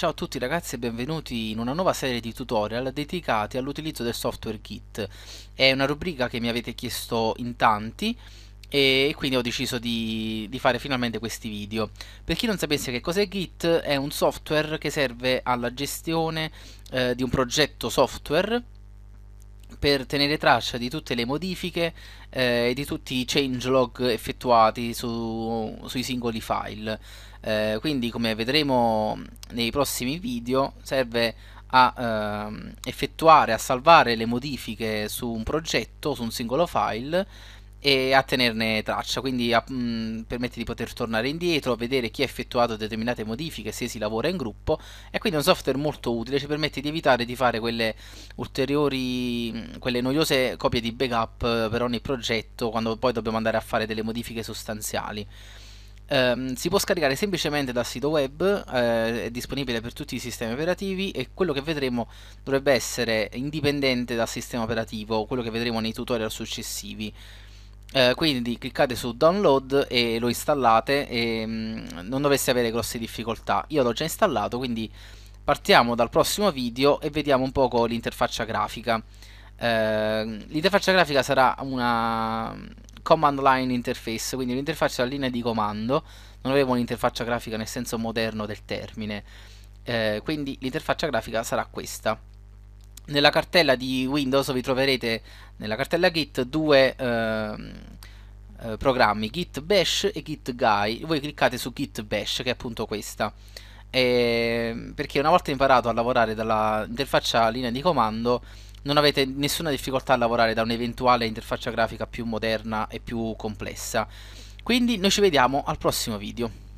Ciao a tutti ragazzi e benvenuti in una nuova serie di tutorial dedicati all'utilizzo del software Git. È una rubrica che mi avete chiesto in tanti e quindi ho deciso di, di fare finalmente questi video. Per chi non sapesse che cos'è Git, è un software che serve alla gestione eh, di un progetto software per tenere traccia di tutte le modifiche eh, e di tutti i changelog effettuati su, sui singoli file. Eh, quindi come vedremo nei prossimi video serve a eh, effettuare, a salvare le modifiche su un progetto, su un singolo file e a tenerne traccia, quindi a, mh, permette di poter tornare indietro, vedere chi ha effettuato determinate modifiche se si lavora in gruppo e quindi è un software molto utile, ci permette di evitare di fare quelle ulteriori, quelle noiose copie di backup eh, per ogni progetto quando poi dobbiamo andare a fare delle modifiche sostanziali. Um, si può scaricare semplicemente dal sito web, eh, è disponibile per tutti i sistemi operativi e quello che vedremo dovrebbe essere indipendente dal sistema operativo, quello che vedremo nei tutorial successivi. Eh, quindi cliccate su download e lo installate e mh, mm, non dovreste avere grosse difficoltà. Io l'ho già installato, quindi partiamo dal prossimo video e vediamo un poco l'interfaccia grafica. Eh, l'interfaccia grafica sarà una mm, command line interface, quindi un'interfaccia a linea di comando. Non avevo un'interfaccia grafica nel senso moderno del termine. Eh, quindi l'interfaccia grafica sarà questa. Nella cartella di Windows vi troverete nella cartella Git due ehm, eh, programmi, Git Bash e Git Guy. Voi cliccate su Git Bash, che è appunto questa. E ehm, perché una volta imparato a lavorare dalla interfaccia linea di comando, non avete nessuna difficoltà a lavorare da un'eventuale interfaccia grafica più moderna e più complessa. Quindi noi ci vediamo al prossimo video.